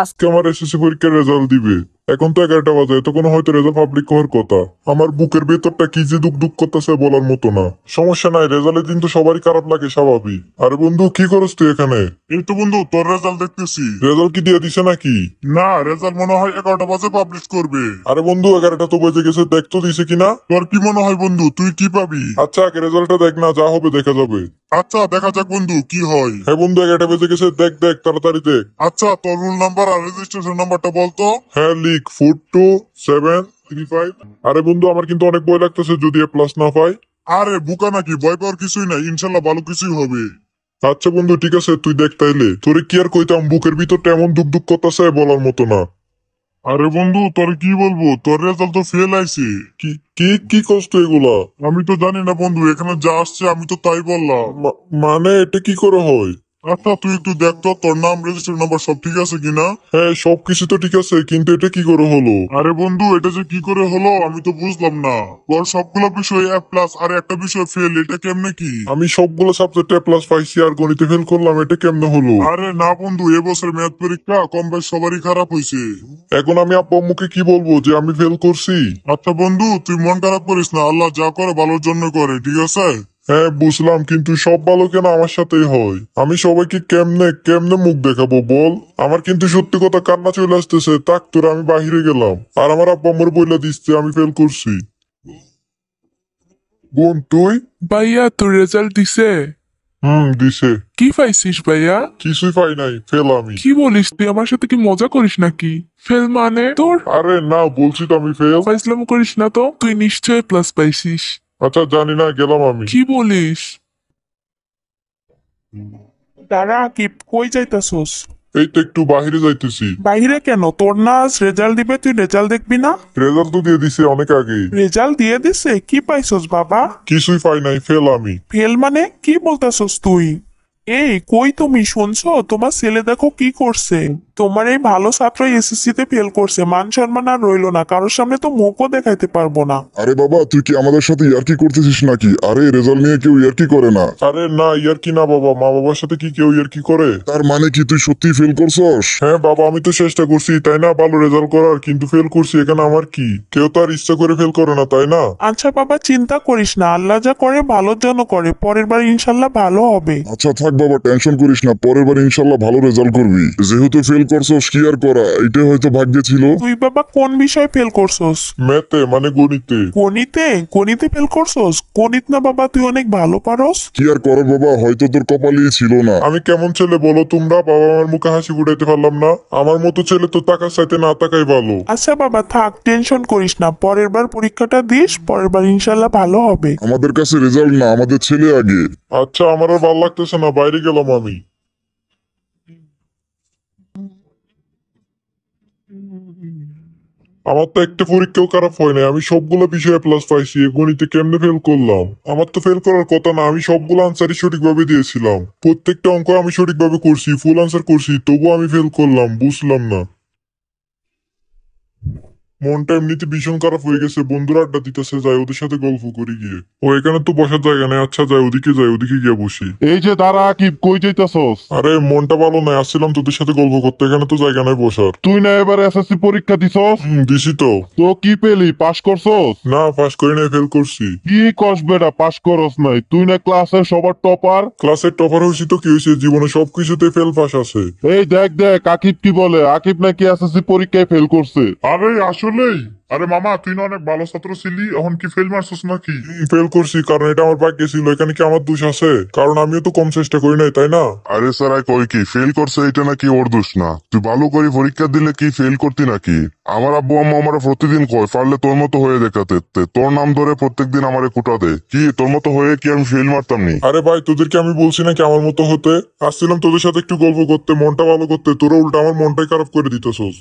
আজকে আমার এসএসসি পরীক্ষার রেজাল্ট দিবে এখন তো এগারোটা বাজে কোনো হয়তো রেজাল্ট পাবলিক হওয়ার কথা আমার বুকের ভেতরটা কি যে দুঃখ দুঃখ করতেছে বলার মতো না সমস্যা নাই রেজাল্টের দিন তো সবারই খারাপ লাগে স্বাভাবিক আরে বন্ধু কি করিস তুই এখানে এই তো বন্ধু তোর রেজাল্ট দেখতেছি রেজাল্ট কি দিয়ে দিছে নাকি না রেজাল্ট মনে হয় এগারোটা বাজে পাবলিশ করবে আরে বন্ধু এগারোটা তো বেজে গেছে দেখ তো দিছে কিনা তোর কি মনে হয় বন্ধু তুই কি পাবি আচ্ছা আগে রেজাল্টটা দেখ না যা হবে দেখা যাবে আচ্ছা দেখা যাক বন্ধু কি হয় হ্যাঁ বন্ধু এগারোটা বেজে গেছে দেখ দেখ তাড়াতাড়ি দেখ আচ্ছা তোর রুল নাম্বার আর রেজিস্ট্রেশন নাম্বারটা বলতো হ্যাঁ লি six four two seven three five আরে বন্ধু আমার কিন্তু অনেক ভয় লাগতেছে যদি এ প্লাস না পাই আরে বুকা নাকি ভয় পাওয়ার কিছুই নাই ইনশাল্লাহ ভালো কিছুই হবে আচ্ছা বন্ধু ঠিক আছে তুই দেখ তাইলে তোরে কি আর কইতাম বুকের ভিতর এমন দুঃখ দুক করতেছে বলার মতো না আরে বন্ধু তোর কি বলবো তোর রেজাল্ট তো ফেল আইছে কি কি কি কষ্ট এগুলা আমি তো জানি না বন্ধু এখানে যা আসছে আমি তো তাই বললাম মানে এটা কি করে হয় আচ্ছা তুই একটু দেখ তো তোর নাম রেজিস্টার নাম্বার সব ঠিক আছে কিনা হ্যাঁ সবকিছু তো ঠিক আছে কিন্তু এটা কি করে হলো আরে বন্ধু এটা যে কি করে হলো আমি তো বুঝলাম না তোর সবগুলো বিষয় এ প্লাস আর একটা বিষয় ফেল এটা কেমনে কি আমি সবগুলো সাবজেক্ট এ প্লাস পাইছি আর গণিতে ফেল করলাম এটা কেমনে হলো আরে না বন্ধু এবছর ম্যাথ পরীক্ষা কম বেশ সবারই খারাপ হয়েছে এখন আমি আপা মুখে কি বলবো যে আমি ফেল করছি আচ্ছা বন্ধু তুই মন খারাপ করিস না আল্লাহ যা করে ভালোর জন্য করে ঠিক আছে হ্যাঁ বুঝলাম কিন্তু সব ভালো কেন আমার সাথেই হয় আমি সবাইকে কেমনে কেমনে মুখ দেখাবো বল আমার কিন্তু সত্যি কথা কান্না চলে আসতেছে তাক তোর আমি বাহিরে গেলাম আর আমার আব্বা মোর বইলা দিচ্ছে আমি ফেল করছি বোন তুই ভাইয়া তোর রেজাল্ট দিছে হুম দিছে কি পাইছিস ভাইয়া কিছুই পাই নাই ফেল আমি কি বলিস তুই আমার সাথে কি মজা করিস নাকি ফেল মানে তোর আরে না বলছি তো আমি ফেল ফাইসলাম করিস না তো তুই নিশ্চয়ই প্লাস পাইছিস আচ্ছা জানি না গেলাম আমি কি বলিস দাঁড়া কি কই যাইতাছস এই তো একটু বাহিরে যাইতেছি বাহিরে কেন তোর না রেজাল্ট দিবে তুই রেজাল্ট দেখবি না রেজাল্ট তো দিয়ে দিছে অনেক আগে রেজাল্ট দিয়ে দিছে কি পাইছস বাবা কিছুই পাই নাই ফেল আমি ফেল মানে কি বলতাছস তুই এই কই তুমি শুনছো তোমার ছেলে দেখো কি করছে তোমার এই ভালো ছাত্র এসএসসি তে ফেল করছে মান সম্মান আর রইলো না কারোর সামনে তো মুখও দেখাইতে পারবো না আরে বাবা তুই কি আমাদের সাথে ইয়ার্কি করতেছিস নাকি আরে রেজাল্ট নিয়ে কেউ ইয়ার্কি করে না আরে না ইয়ার্কি না বাবা মা বাবার সাথে কি কেউ ইয়ার্কি করে তার মানে কি তুই সত্যি ফেল করছস হ্যাঁ বাবা আমি তো চেষ্টা করছি তাই না ভালো রেজাল্ট করার কিন্তু ফেল করছি এখানে আমার কি কেউ তো আর ইচ্ছা করে ফেল করে না তাই না আচ্ছা বাবা চিন্তা করিস না আল্লাহ যা করে ভালোর জন্য করে পরের বার ইনশাল্লাহ ভালো হবে আচ্ছা থাক বাবা টেনশন করিস না পরের বার ইনশাল্লাহ ভালো রেজাল্ট করবি যেহেতু ফেল করছস কি আর করা এটা হয়তো ভাগ্যে ছিল তুই বাবা কোন বিষয়ে ফেল করছস ম্যাথে মানে গণিতে গণিতে গণিতে ফেল করছস গণিত না বাবা তুই অনেক ভালো পারস কি আর কর বাবা হয়তো তোর কপালেই ছিল না আমি কেমন ছেলে বলো তোমরা বাবা আমার মুখে হাসি ফুটাইতে পারলাম না আমার মতো ছেলে তো তাকার সাথে না তাকাই ভালো আচ্ছা বাবা থাক টেনশন করিস না পরের বার পরীক্ষাটা দিস পরের বার ইনশাল্লাহ ভালো হবে আমাদের কাছে রেজাল্ট না আমাদের ছেলে আগে আচ্ছা আমার আর ভালো লাগতেছে না বাইরে গেলাম আমি আমার তো একটা পরীক্ষাও খারাপ হয় নাই আমি সবগুলো বিষয়ে প্লাস পাইছি গণিতে কেমনে ফেল করলাম আমার তো ফেল করার কথা না আমি সবগুলো আনসারই সঠিকভাবে দিয়েছিলাম প্রত্যেকটা অঙ্ক আমি সঠিকভাবে করছি ফুল আনসার করছি তবুও আমি ফেল করলাম বুঝলাম না মনটা এমনিতে ভীষণ খারাপ হয়ে গেছে বন্ধুরা আড্ডা দিতেছে যায় ওদের সাথে গল্প করি গিয়ে ও এখানে তো বসার জায়গা নেই আচ্ছা যায় ওদিকে যায় ওদিকে গিয়ে বসি এই যে দাঁড়া কি কই যাইতাছস আরে মনটা ভালো নাই আসছিলাম তোদের সাথে গল্প করতে এখানে তো জায়গা নাই বসার তুই না এবার এসএসসি পরীক্ষা দিছস দিছি তো তো কি পেলি পাস করছস না পাস করি নাই ফেল করছি কি কস বেটা পাস করস নাই তুই না ক্লাসের সবার টপার ক্লাসের টপার হয়েছি তো কি হয়েছে জীবনে সবকিছুতে ফেল পাস আছে এই দেখ দেখ আকিব কি বলে আকিব নাকি এসএসসি পরীক্ষায় ফেল করছে আরে আসলে আসলেই আরে মামা তুই না অনেক ভালো ছাত্র ছিলি এখন কি ফেল মারছিস নাকি ফেল করছি কারণ এটা আমার ভাগ্যে ছিল এখানে কি আমার দোষ আছে কারণ আমিও তো কম চেষ্টা করি নাই তাই না আরে স্যার কই কি ফেল করছে এটা নাকি ওর দোষ না তুই ভালো করে পরীক্ষা দিলে কি ফেল করতি নাকি আমার আব্বু আম্মা আমার প্রতিদিন কয় পারলে তোর মতো হয়ে দেখাতে তোর নাম ধরে প্রত্যেকদিন আমারে কুটা দে কি তোর মতো হয়ে কি আমি ফেল মারতাম নি আরে ভাই তোদেরকে আমি বলছি নাকি আমার মতো হতে আসছিলাম তোদের সাথে একটু গল্প করতে মনটা ভালো করতে তোরা উল্টা আমার মনটাই খারাপ করে দিতেছোস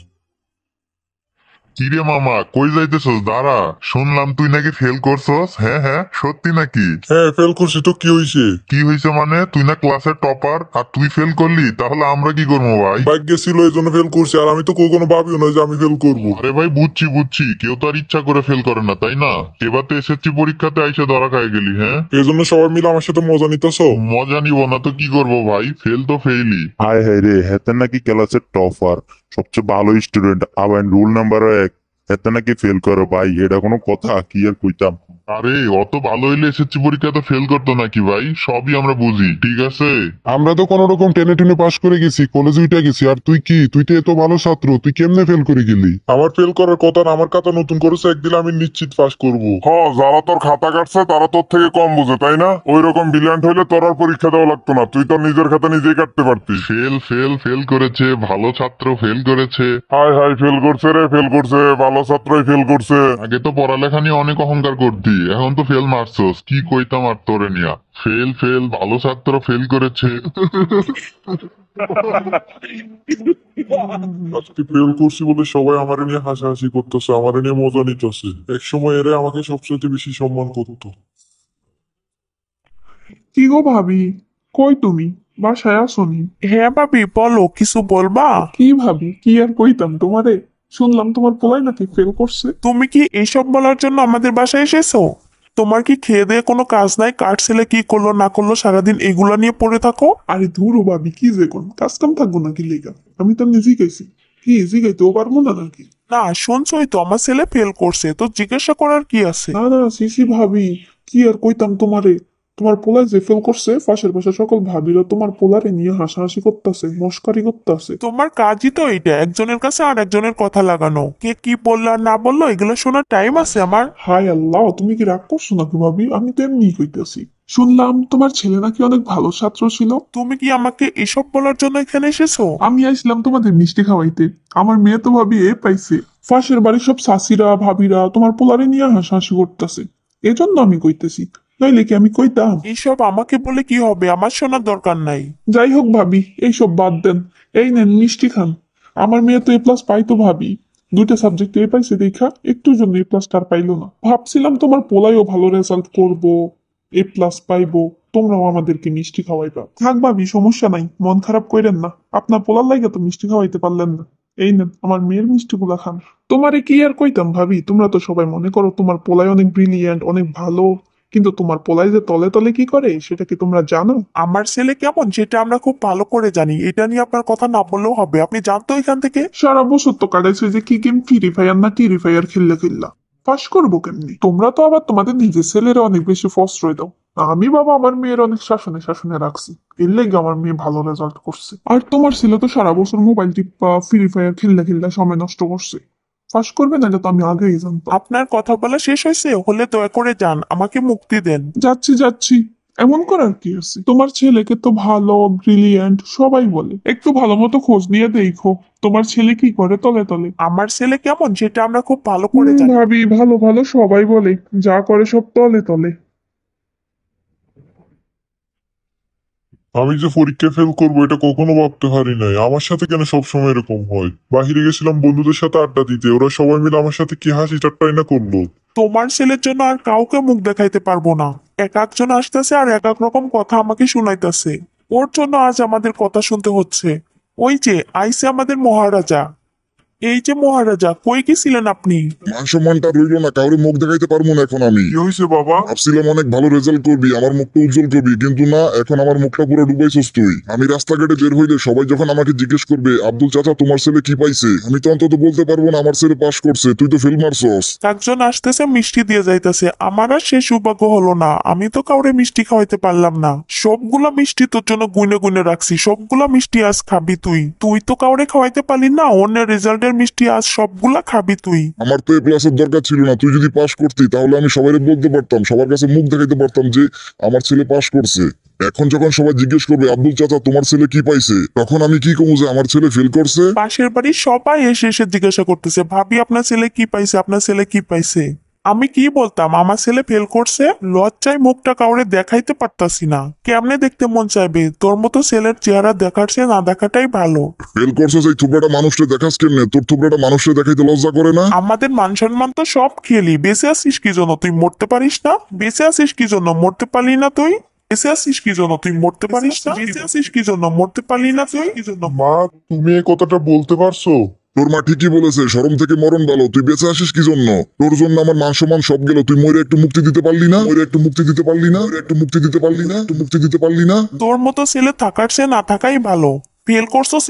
কিরে মামা কই যাইতেছস দাঁড়া শুনলাম তুই নাকি ফেল করছস হ্যাঁ হ্যাঁ সত্যি নাকি হ্যাঁ ফেল করছি তো কি হয়েছে কি হয়েছে মানে তুই না ক্লাসের টপার আর তুই ফেল করলি তাহলে আমরা কি করবো ভাই ভাগ্য ছিল এই জন্য ফেল করছি আর আমি তো কখনো ভাবিও না যে আমি ফেল করবো আরে ভাই বুঝছি বুঝছি কেউ তো আর ইচ্ছা করে ফেল করে না তাই না এবার তো এসেছি পরীক্ষাতে আইসে ধরা খাই গেলি হ্যাঁ এই জন্য সবাই মিলে আমার সাথে মজা নিতেছ মজা নিব না তো কি করবো ভাই ফেল তো ফেলি হায় হায় রে হ্যাঁ নাকি ক্লাসের টপার সবচেয়ে ভালো স্টুডেন্ট আবার রুল নাম্বার এক এত নাকি ফেল করো ভাই এটা কোনো কথা কি আর কইতাম আরে অত ভালো হইলে এসএসসি পরীক্ষা তো ফেল করতো নাকি ভাই সবই আমরা বুঝি ঠিক আছে আমরা তো কোনো রকম টেনে টেনে পাশ করে গেছি কলেজ উঠে গেছি আর তুই কি তুই তো এত ভালো ছাত্র তুই কেমনে ফেল করে গেলি আমার ফেল করার কথা আমার কথা নতুন করেছে একদিন আমি নিশ্চিত পাশ করব হ যারা তোর খাতা কাটছে তারা তোর থেকে কম বুঝে তাই না ওই রকম ব্রিলিয়ান্ট হইলে তোর আর পরীক্ষা দেওয়া লাগতো না তুই তোর নিজের খাতা নিজেই কাটতে পারতিস ফেল ফেল ফেল করেছে ভালো ছাত্র ফেল করেছে হাই হাই ফেল করছে রে ফেল করছে ভালো ছাত্রই ফেল করছে আগে তো পড়ালেখা নিয়ে অনেক অহংকার করতি তুই এখন তো ফেল মারছস কি কইতাম আর তোরে নিয়া ফেল ফেল ভালো ছাত্র ফেল করেছে আজকে ফেল করছি বলে সবাই আমার নিয়ে হাসাহাসি করতেছে আমার নিয়ে মজা নিতেছে আমাকে সবচেয়ে বেশি সম্মান করতো কি গো ভাবি কই তুমি বাসায় আসনি হ্যাঁ ভাবি বলো কিছু বলবা কি ভাবি কি আর কইতাম তোমাদের শুনলাম তোমার পোলাই নাকি ফেল করছে তুমি কি এইসব বলার জন্য আমাদের বাসায় এসেছো তোমার কি খেয়ে দিয়ে কোনো কাজ নাই কার ছেলে কি করলো না করলো সারাদিন এগুলা নিয়ে পড়ে থাকো আরে ধুরো ভাবি কি যে কোন কাজ কাম থাকবো নাকি লেগা আমি তো নিজেই গেছি কি জিগাইতেও পারবো না নাকি না শুনছই তো আমার ছেলে ফেল করছে তো জিজ্ঞাসা করার কি আছে না না শিশি ভাবি কি আর কইতাম তোমারে তোমার পোলায় যে ফেল করছে ফাঁসের পাশে সকল ভাবিল তোমার পোলারে নিয়ে হাসাহাসি করতেছে মস্কারি করতেছে তোমার কাজই তো এটা একজনের কাছে আর একজনের কথা লাগানো কে কি বললো আর না বললো এগুলো শোনার টাইম আছে আমার হাই আল্লাহ তুমি কি রাগ করছো নাকি ভাবি আমি তো এমনি কইতেছি শুনলাম তোমার ছেলে নাকি অনেক ভালো ছাত্র ছিল তুমি কি আমাকে এসব বলার জন্য এখানে এসেছো আমি আসলাম তোমাদের মিষ্টি খাওয়াইতে আমার মেয়ে তো ভাবি এ পাইছে ফাঁসের বাড়ির সব শাসিরা ভাবিরা তোমার পোলারে নিয়ে হাসাহাসি করতেছে এজন্য আমি কইতেছি নইলে কি আমি কইতাম এইসব আমাকে বলে কি হবে আমার শোনার দরকার নাই যাই হোক ভাবি এইসব বাদ দেন এই নেন মিষ্টি খান আমার মেয়ে তো এ প্লাস পাইতো ভাবি দুইটা সাবজেক্ট এ পাইছে দেখা একটু জন্য এ প্লাস টার পাইলো না ভাবছিলাম তোমার পোলাইও ভালো রেজাল্ট করব এ প্লাস পাইবো তোমরাও আমাদেরকে মিষ্টি খাওয়াইবা থাক ভাবি সমস্যা নাই মন খারাপ করেন না আপনার পোলার লাগে তো মিষ্টি খাওয়াইতে পারলেন না এই নেন আমার মেয়ের মিষ্টি গুলা খান তোমারে কি আর কইতাম ভাবি তোমরা তো সবাই মনে করো তোমার পোলাই অনেক ব্রিলিয়েন্ট অনেক ভালো কিন্তু তোমার পোলাই যে তলে তলে কি করে সেটা কি তোমরা জানো আমার ছেলে কেমন যেটা আমরা খুব ভালো করে জানি এটা নিয়ে আপনার কথা না বললেও হবে আপনি জানতো এখান থেকে সারা বছর তো কাটাইছে যে কি গেম ফ্রি ফায়ার না টিরি ফায়ার খেললে খেললা ফাঁস করবো কেমনি তোমরা তো আবার তোমাদের নিজের ছেলের অনেক বেশি রয়ে দাও আমি বাবা আমার মেয়ের অনেক শাসনে শাসনে রাখছি এর লেগে আমার মেয়ে ভালো রেজাল্ট করছে আর তোমার ছেলে তো সারা বছর মোবাইল টিপা ফ্রি ফায়ার খেললে খেললে সময় নষ্ট করছে ফাঁস করবে না এটা আমি আগেই জানতাম আপনার কথা বলা শেষ হয়েছে হলে দয়া করে যান আমাকে মুক্তি দেন যাচ্ছি যাচ্ছি এমন করার কি আছে তোমার ছেলেকে তো ভালো ব্রিলিয়ান্ট সবাই বলে একটু ভালো মতো খোঁজ নিয়ে দেখো তোমার ছেলে কি করে তলে তলে আমার ছেলে কেমন সেটা আমরা খুব ভালো করে ভাবি ভালো ভালো সবাই বলে যা করে সব তলে তলে আমি যে পরীক্ষা ফেল করবো এটা কখনো ভাবতে পারি নাই আমার সাথে কেন সবসময় এরকম হয় বাহিরে গেছিলাম বন্ধুদের সাথে আড্ডা দিতে ওরা সবাই মিলে আমার সাথে কি হাসি ঠাট্টাই না করলো তোমার ছেলের জন্য আর কাউকে মুখ দেখাইতে পারবো না এক একজন আসতেছে আর এক এক রকম কথা আমাকে শুনাইতেছে ওর জন্য আজ আমাদের কথা শুনতে হচ্ছে ওই যে আইসে আমাদের মহারাজা এই যে মহারাজা কই গেছিলেন আপনি মান সম্মানটা রইল না কাউরে মুখ দেখাইতে পারবো না এখন আমি কি বাবা ভাবছিলাম অনেক ভালো রেজাল্ট করবি আমার মুখটা উজ্জ্বল করবি কিন্তু না এখন আমার মুখটা পুরো ডুবাইছস তুই আমি রাস্তাঘাটে বের হইলে সবাই যখন আমাকে জিজ্ঞেস করবে আব্দুল চাচা তোমার ছেলে কি পাইছে আমি তো অন্তত বলতে পারবো না আমার ছেলে পাশ করছে তুই তো ফেল মারছস একজন আসতেছে মিষ্টি দিয়ে যাইতেছে আমার আর সে সৌভাগ্য হলো না আমি তো কাউরে মিষ্টি খাওয়াইতে পারলাম না সবগুলা মিষ্টি তোর জন্য গুনে গুনে রাখছি সবগুলা মিষ্টি আজ খাবি তুই তুই তো কাউরে খাওয়াইতে পারলি না অন্যের রেজাল্টের মিষ্টি আজ সবগুলা খাবি তুই আমার তো এ প্লাসের দরকার ছিল না তুই যদি পাস করতি তাহলে আমি সবাই বলতে পারতাম সবার কাছে মুখ দেখাইতে পারতাম যে আমার ছেলে পাশ করছে এখন যখন সবাই জিজ্ঞেস করবে আব্দুল চাচা তোমার ছেলে কি পাইছে তখন আমি কি কমু যে আমার ছেলে ফেল করছে পাশের বাড়ির সবাই এসে এসে জিজ্ঞাসা করতেছে ভাবি আপনার ছেলে কি পাইছে আপনার ছেলে কি পাইছে আমি কি বলতাম আমার ছেলে ফেল করছে লজ্জায় মুখটা কাউরে দেখাইতে পারতাছি না কেমনে দেখতে মন চাইবে তোর মতো ছেলের চেহারা দেখার না দেখাটাই ভালো ফেল করছে সেই থুবড়াটা মানুষটা দেখাস কেমনে তোর থুবড়াটা মানুষটা দেখাইতে লজ্জা করে না আমাদের মান সম্মান তো সব খেলি বেঁচে আছিস কি জন্য তুই মরতে পারিস না বেঁচে আছিস কি জন্য মরতে পারলি না তুই আছিস তুই মরতে পারিস না আছিস কি জন্য মরতে পারলি না তুই কি জন্য মা তুমি এই কথাটা বলতে পারছো তোর মা ঠিকই বলেছে সরম থেকে মরণ ভালো তুই বেঁচে আসিস কি জন্য তোর জন্য আমার মান সম্মান সব গেল তুই মরে একটু মুক্তি দিতে পারলি না মরে একটু মুক্তি দিতে পারলি না একটু মুক্তি দিতে পারলি না একটু মুক্তি দিতে পারলি না তোর মতো ছেলে থাকার সে না থাকাই ভালো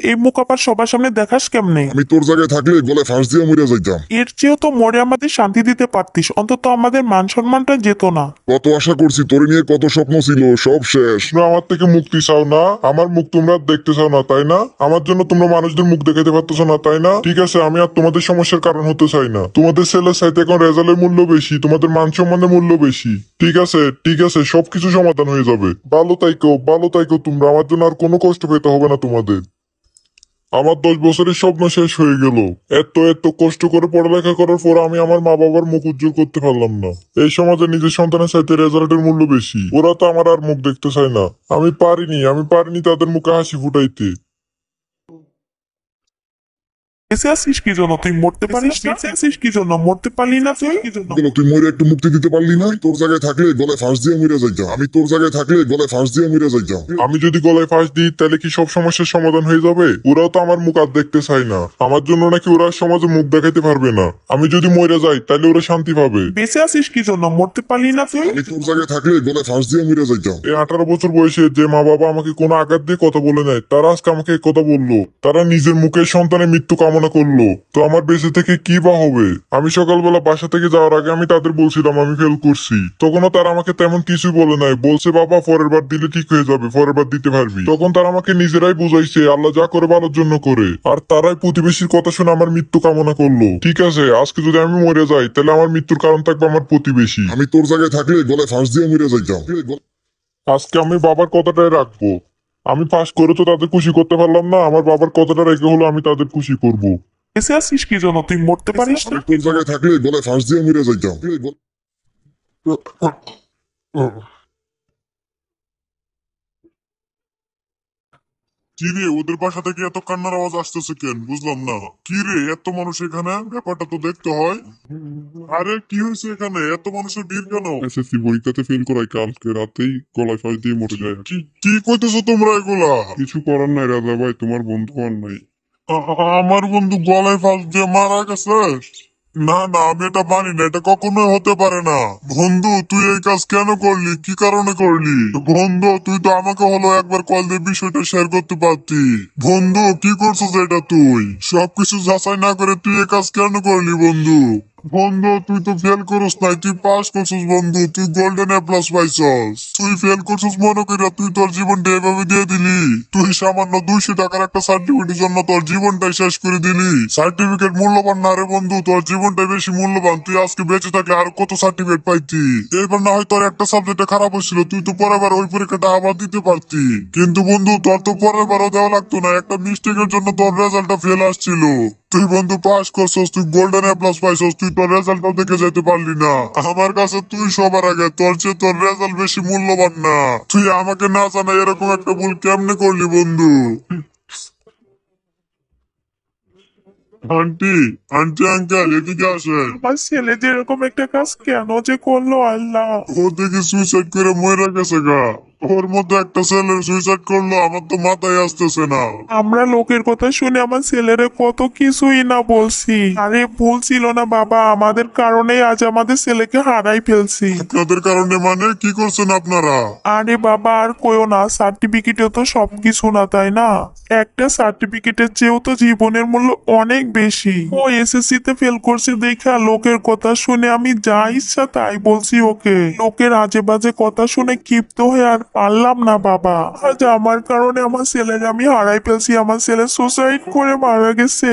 এই মুখ আবার সবার সামনে দেখাস কেমনে আমি তোর জায়গায় থাকলে ফাঁস দিয়ে মরে যাইতাম এর চেয়েও তো মরে আমাদের শান্তি দিতে পারতিস অন্তত আমাদের মান সম্মানটা যেত না কত আশা করছি তোর নিয়ে কত স্বপ্ন ছিল সব শেষ আমার থেকে মুক্তি চাও না আমার মুখ তোমরা দেখতে চাও না তাই না আমার জন্য তোমরা মানুষদের মুখ দেখাতে পারতেছো না তাই না ঠিক আছে আমি আর তোমাদের সমস্যার কারণ হতে চাই না তোমাদের ছেলের সাথে এখন রেজাল্টের মূল্য বেশি তোমাদের মান সম্মানের মূল্য বেশি ঠিক আছে ঠিক আছে সবকিছু সমাধান হয়ে যাবে ভালো তাইকো ভালো তাইকো তোমরা আমার জন্য আর কোনো কষ্ট পেতে হবে না তোমাদের আমাদের আমার দশ বছরের স্বপ্ন শেষ হয়ে গেল এত এত কষ্ট করে পড়ালেখা করার পর আমি আমার মা বাবার মুখ উজ্জ্বল করতে পারলাম না এই সমাজে নিজের সন্তানের সাথে রেজাল্টের মূল্য বেশি ওরা তো আমার আর মুখ দেখতে চায় না আমি পারিনি আমি পারিনি তাদের মুখে হাসি ফুটাইতে বেঁচে কি জন্য তুই মরতে পারিস বেঁচে কি জন্য মরতে পারলি না তুই কি জন্য তুই মরে একটু মুক্তি দিতে পারলি না তোর জায়গায় থাকলে গলায় ফাঁস দিয়ে মরে যাইতাম আমি তোর জায়গায় থাকলে গলায় ফাঁস দিয়ে মরে যাইতাম আমি যদি গলায় ফাঁস দিই তাহলে কি সব সমস্যার সমাধান হয়ে যাবে ওরাও তো আমার মুখ আর দেখতে চায় না আমার জন্য নাকি ওরা সমাজে মুখ দেখাতে পারবে না আমি যদি মরে যাই তাহলে ওরা শান্তি পাবে বেঁচে আসিস কি জন্য মরতে পারলি না তুই আমি তোর জায়গায় থাকলে গলায় ফাঁস দিয়ে মরে যাইতাম এই আঠারো বছর বয়সে যে মা বাবা আমাকে কোনো আঘাত দিয়ে কথা বলে নেয় তারা আজকে আমাকে কথা বললো তারা নিজের মুখের সন্তানের মৃত্যু কামনা পায়খানা করলো তো আমার বেঁচে থেকে কি বা হবে আমি সকালবেলা বাসা থেকে যাওয়ার আগে আমি তাদের বলছিলাম আমি ফেল করছি তখনও তারা আমাকে তেমন কিছু বলে নাই বলছে বাবা পরের বার দিলে ঠিক হয়ে যাবে পরের বার দিতে পারবি তখন তারা আমাকে নিজেরাই বুঝাইছে আল্লাহ যা করে ভালোর জন্য করে আর তারাই প্রতিবেশীর কথা শুনে আমার মৃত্যু কামনা করলো ঠিক আছে আজকে যদি আমি মরে যাই তাহলে আমার মৃত্যুর কারণ থাকবে আমার প্রতিবেশী আমি তোর জায়গায় থাকলে গলায় ফাঁস দিয়ে মরে যাইতাম আজকে আমি বাবার কথাটাই রাখবো আমি পাস করে তো তাদের খুশি করতে পারলাম না আমার বাবার কথাটা রেখে হলো আমি তাদের খুশি করব এসে আসিস কি জন্য তুই মরতে পারিস না কোন জায়গায় থাকলে গলায় ফাঁস দিয়ে মরে যাইতাম কি ওদের বাসা থেকে এত কান্নার আওয়াজ আসতেছে কেন বুঝলাম না কি রে এত মানুষ এখানে ব্যাপারটা তো দেখতে হয় আরে কি হয়েছে এখানে এত মানুষের ভিড় কেন এসএসসি পরীক্ষাতে ফেল করাই কালকে রাতেই গলায় ফাঁস দিয়ে মরে যায় কি কইতেছো তোমরা এগুলা কিছু করার নাই রাজা ভাই তোমার বন্ধু আর নাই আমার বন্ধু গলায় ফাঁস দিয়ে মারা গেছে না না আমি এটা মানি না এটা কখনোই হতে পারে না বন্ধু তুই এই কাজ কেন করলি কি কারণে করলি বন্ধু তুই তো আমাকে হলো একবার কল দিয়ে বিষয়টা শেয়ার করতে পারতি বন্ধু কি করছিস এটা তুই সবকিছু যাচাই না করে তুই এই কাজ কেন করলি বন্ধু বন্ধু তুই তো ফেল করিস নাই তুই পাস করছিস বন্ধু তুই গোল্ডেন এ প্লাস পাইছস তুই ফেল করছিস মনে করি তুই তোর জীবনটা এভাবে দিয়ে দিলি তুই সামান্য দুইশো টাকার একটা সার্টিফিকেটের জন্য তোর জীবনটাই শেষ করে দিলি সার্টিফিকেট মূল্যবান না রে বন্ধু তোর জীবনটাই বেশি মূল্যবান তুই আজকে বেঁচে থাকলে আর কত সার্টিফিকেট পাইতি এবার না হয় তোর একটা সাবজেক্টে খারাপ হয়েছিল তুই তো পরের বার ওই পরীক্ষাটা আবার দিতে পারতি কিন্তু বন্ধু তোর তো পরের বারও দেওয়া লাগতো না একটা মিস্টেকের জন্য তোর রেজাল্টটা ফেল আসছিল তুই বন্ধু পাস করছস তুই গোল্ডেন এ প্লাস পাইছস তুই তোর রেজাল্টটা দেখে যেতে পারলি না আমার কাছে তুই সবার আগে তোর চেয়ে তোর রেজাল্ট বেশি মূল্যবান না তুই আমাকে না জানা এরকম একটা ভুল কেমনে করলি বন্ধু আন্টি আন্টি আঙ্কেল এদিকে আসে আমার যে এরকম একটা কাজ কেন যে করলো আল্লাহ ও দেখি সুইসাইড করে মরে গেছে গা ওর মধ্যে একটা ছেলে সুইসাইড করলো আমার তো মাথায় আসতেছে না আমরা লোকের কথা শুনে আমার ছেলের কত কিছুই না বলছি আরে ভুল ছিল না বাবা আমাদের কারণে আজ আমাদের ছেলেকে হারাই ফেলছি আপনাদের কারণে মানে কি করছেন আপনারা আরে বাবা আর কইও না সার্টিফিকেটে তো সবকিছু না তাই না একটা সার্টিফিকেটের চেয়েও তো জীবনের মূল্য অনেক বেশি ও এসএসসি তে ফেল করছে দেখা লোকের কথা শুনে আমি যা ইচ্ছা তাই বলছি ওকে লোকের আজে বাজে কথা শুনে ক্ষিপ্ত হয়ে আর পারলাম না বাবা আজ আমার কারণে আমার ছেলেকে আমি হারাই ফেলছি আমার ছেলে সুসাইড করে মারা গেছে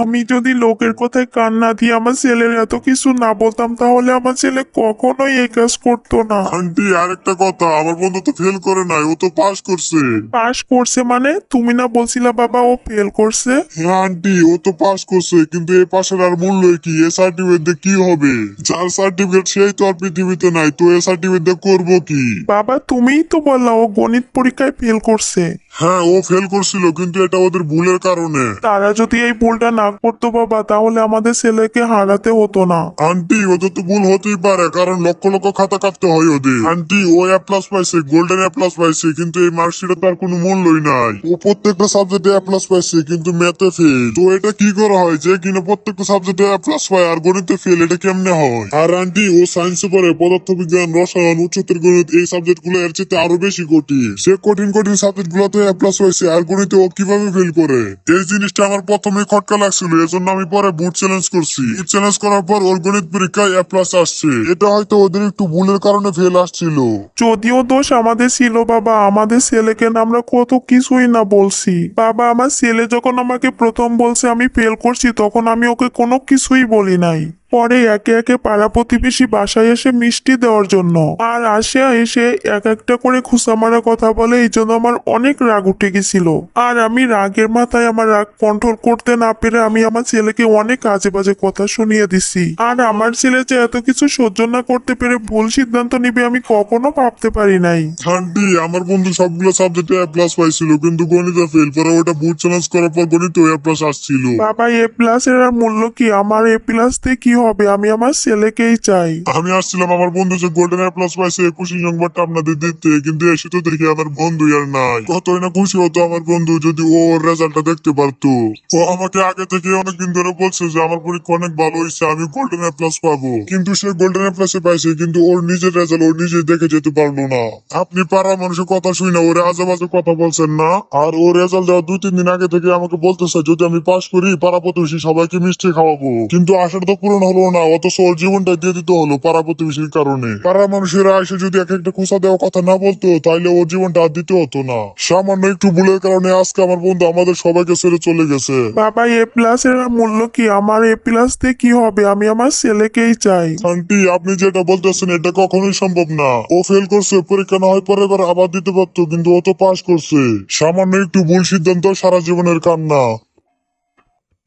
আমি যদি লোকের কথায় কান্না দিয়ে আমার ছেলের এত কিছু না বলতাম তাহলে আমার ছেলে কখনোই এই কাজ করতো না আন্টি আর একটা কথা আমার বন্ধু তো ফেল করে নাই ও তো পাস করছে পাস করছে মানে তুমি না বলছিলা বাবা ও ফেল করছে হ্যাঁ আন্টি ও তো পাস করছে কিন্তু এ পাশের আর মূল্য কি এ সার্টিফিকেট কি হবে যার সার্টিফিকেট সেই তো আর পৃথিবীতে নাই তো এ সার্টিফিকেট করবো কি বাবা তুমিই তো বললা ও গণিত পরীক্ষায় ফেল করছে হ্যাঁ ও ফেল করছিল কিন্তু এটা ওদের ভুলের কারণে তারা যদি এই ভুলটা না করতো বাবা তাহলে আমাদের ছেলেকে হারাতে হতো না আন্টি ওদের তো ভুল হতেই পারে কারণ লক্ষ লক্ষ খাতা কাটতে হয় ওদের আন্টি ও এ প্লাস পাইছে গোল্ডেন এ প্লাস পাইছে কিন্তু এই মার্কশিটে তার কোনো মূল্যই নাই ও প্রত্যেকটা সাবজেক্টে এ প্লাস পাইছে কিন্তু ম্যাথে ফেল তো এটা কি করা হয় যে কিনা প্রত্যেকটা সাবজেক্টে এ প্লাস পায় আর গণিতে ফেল এটা কেমনে হয় আর আন্টি ও সায়েন্স পরে পদার্থ বিজ্ঞান রসায়ন উচ্চতর গণিত এই সাবজেক্ট গুলো এর চেয়ে আরো বেশি কঠিন সে কঠিন কঠিন সাবজেক্ট সাবজেক্টগুলোতে প্লাস হয়েছে আর গণিতে ও কিভাবে ফেল করে এই জিনিসটা আমার প্রথমে খটকা লাগছিল জন্য আমি পরে বুট চ্যালেঞ্জ করছি বুট চ্যালেঞ্জ করার পর ওর গণিত পরীক্ষায় এ প্লাস আসছে এটা হয়তো ওদের একটু ভুলের কারণে ফেল আসছিল যদিও দোষ আমাদের ছিল বাবা আমাদের ছেলেকে না আমরা কত কিছুই না বলছি বাবা আমার ছেলে যখন আমাকে প্রথম বলছে আমি ফেল করছি তখন আমি ওকে কোনো কিছুই বলি নাই পরে একে একে পাড়া প্রতিবেশী বাসায় এসে মিষ্টি দেওয়ার জন্য আর আসিয়া এসে এক একটা করে খুসা মারা কথা বলে এই জন্য আমার অনেক রাগ উঠে গেছিল আর আমি রাগের মাথায় আমার রাগ কন্ট্রোল করতে না পেরে আমি আমার ছেলেকে অনেক আজে বাজে কথা শুনিয়ে দিছি আর আমার ছেলে যে এত কিছু সহ্য না করতে পেরে ভুল সিদ্ধান্ত নিবে আমি কখনো ভাবতে পারি নাই আন্টি আমার বন্ধু সবগুলো সাবজেক্টে এ প্লাস পাইছিল কিন্তু গণিতে ফেল পরে ওটা বুট চ্যালেঞ্জ করার পর গণিতে এ প্লাস আসছিল বাবা এ প্লাস এর মূল্য কি আমার এ প্লাস দিয়ে কি হবে আমি আমার ছেলেকেই চাই আমি আসছিলাম আমার বন্ধু যে গোল্ডেন এ প্লাস পাইছে একুশে সংবাদটা আপনাদের দিতে কিন্তু এসে তো দেখি আমার বন্ধুই আর নাই কতই না খুশি হতো আমার বন্ধু যদি ও ওর রেজাল্টটা দেখতে পারতো ও আমাকে আগে থেকে অনেকদিন ধরে বলছে যে আমার পরীক্ষা অনেক ভালো হয়েছে আমি গোল্ডেন এ প্লাস পাবো কিন্তু সে গোল্ডেন এ প্লাসে পাইছে কিন্তু ওর নিজের রেজাল্ট ও নিজে দেখে যেতে পারলো না আপনি পাড়ার মানুষের কথা শুনি না ওরে আজে বাজে কথা বলছেন না আর ও রেজাল্ট দেওয়া দুই তিন দিন আগে থেকে আমাকে বলতেছে যদি আমি পাস করি পাড়া প্রতিবেশী সবাইকে মিষ্টি খাওয়াবো কিন্তু আশাটা তো পূরণ হলো না অত সহজ জীবনটা দিয়ে দিতে হলো পাড়া প্রতিবেশীর কারণে পাড়ার মানুষের আয়সে যদি এক একটা খোঁচা দেওয়ার কথা না বলতো তাহলে ওর জীবনটা আর দিতে হতো না সামান্য একটু ভুলের কারণে আজকে আমার বন্ধু আমাদের সবাইকে ছেড়ে চলে গেছে বাবা এ প্লাস এর মূল্য কি আমার এ প্লাস তে কি হবে আমি আমার ছেলেকেই চাই আন্টি আপনি যেটা বলতেছেন এটা কখনোই সম্ভব না ও ফেল করছে পরীক্ষা না হয় পরে এবার আবার দিতে পারতো কিন্তু ও তো পাশ করছে সামান্য একটু ভুল সিদ্ধান্ত সারা জীবনের কান্না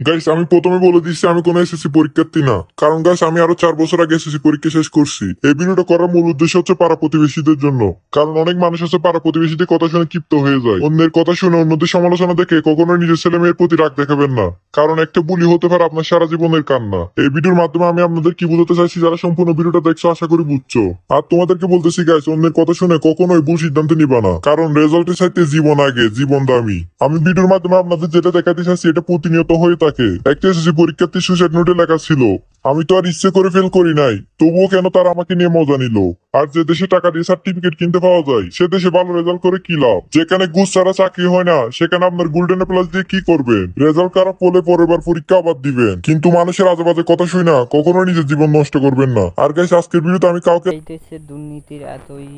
গাইস আমি প্রথমে বলে দিচ্ছি আমি কোনো এসএসসি পরীক্ষার্থী না কারণ গাইস আমি আরো চার বছর আগে এসএসসি পরীক্ষা শেষ করছি এই ভিডিওটা করার মূল উদ্দেশ্য হচ্ছে পাড়া প্রতিবেশীদের জন্য কারণ অনেক মানুষ আছে পাড়া প্রতিবেশীদের কথা শুনে ক্ষিপ্ত হয়ে যায় অন্যের কথা শুনে অন্যদের সমালোচনা দেখে কখনো নিজের ছেলে মেয়ের প্রতি রাগ দেখাবেন না কারণ একটা বুলি হতে পারে আপনার সারা জীবনের কান্না এই ভিডিওর মাধ্যমে আমি আপনাদের কি বোঝাতে চাইছি যারা সম্পূর্ণ ভিডিওটা দেখছো আশা করি বুঝছো আর তোমাদেরকে বলতেছি গাইস অন্যের কথা শুনে কখনোই ভুল সিদ্ধান্ত নিবা না কারণ রেজাল্টের সাথে জীবন আগে জীবন দামি আমি ভিডিওর মাধ্যমে আপনাদের যেটা দেখাতে চাইছি এটা প্রতিনিয়ত হয়ে তাকে একটা এসএসসি পরীক্ষার্থী সুইসাইড নোটে লেখা ছিল আমি তো আর ইচ্ছে করে ফেল করি নাই তবুও কেন তার আমাকে নিয়ে মজা নিল আর যে দেশে টাকা দিয়ে সার্টিফিকেট কিনতে পাওয়া যায় সে দেশে ভালো রেজাল্ট করে কি লাভ যেখানে ঘুষ ছাড়া চাকরি হয় না সেখানে আপনার গোল্ডেন প্লাস দিয়ে কি করবেন রেজাল্ট খারাপ হলে পরের পরীক্ষা আবার দিবেন কিন্তু মানুষের আজেবাজে কথা শুই না কখনো নিজের জীবন নষ্ট করবেন না আর গাইস আজকের ভিডিওতে আমি কাউকে এই দেশে দুর্নীতির এতই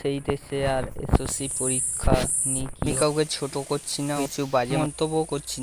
সেই দেশে আর এসএসসি পরীক্ষা নিয়ে কাউকে ছোট করছি না কিছু বাজে মন্তব্য করছি না